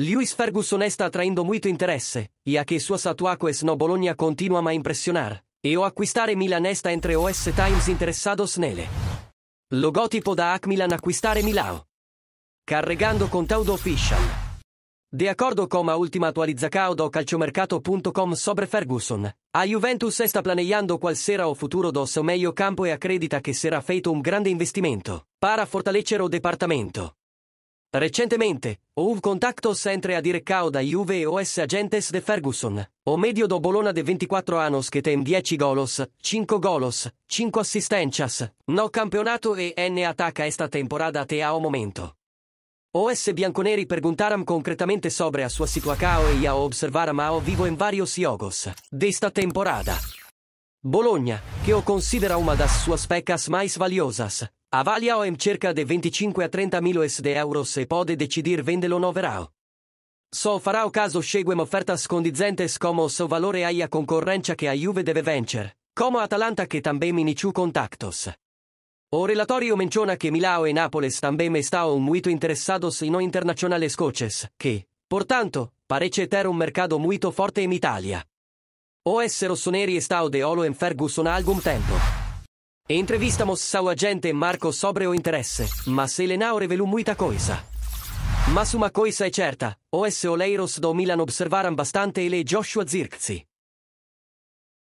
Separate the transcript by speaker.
Speaker 1: Lewis Ferguson sta atraindo molto interesse, e che que sua satuaques no Bologna continua a impressionare, e o acquistare Milan esta entre OS Times interessados nele. Logotipo da AC Milan acquistare Milao. Carregando con Taudo Official. De acordo com a ultima atualizzação do calciomercato.com sobre Ferguson, a Juventus sta planeando qual sera o futuro do seu meio campo e accredita che sarà feito un grande investimento para fortalecer o departamento. Recentemente, un contatto entre a Direcao da Juve e OS Agentes de Ferguson, o medio do Bolona de 24 anos che tem 10 golos, 5 golos, 5 assistencias, no campionato e N attacca esta temporada te ao momento. OS Bianconeri preguntaram concretamente sobre a sua situação e a observaram ao vivo em vários jogos desta temporada. Bologna, che o considera una das suas pecas mais valiosas, Avalia OEM cerca de 25 a 30 miles de euros e pode decidir vendelo noverao. So farao caso sceguem offertas scondizentes como so valore aia concorrencia che a Juve deve vencer, como Atalanta che tambe miniciu contactos. O relatorio menciona che Milao e Napoles tambe me stao muito interessados in o internazionale coaches, che, portanto, parece ter un mercato muito forte in Italia. O S soneri e stao de Olo en Ferguson algum tempo. Entrevistamos sau agente Marco sobre o interesse, se Elena o velum muita coisa. Ma suma coisa è certa, o OS Oleiros do Milan observaram bastante ele e Joshua Zirkzi.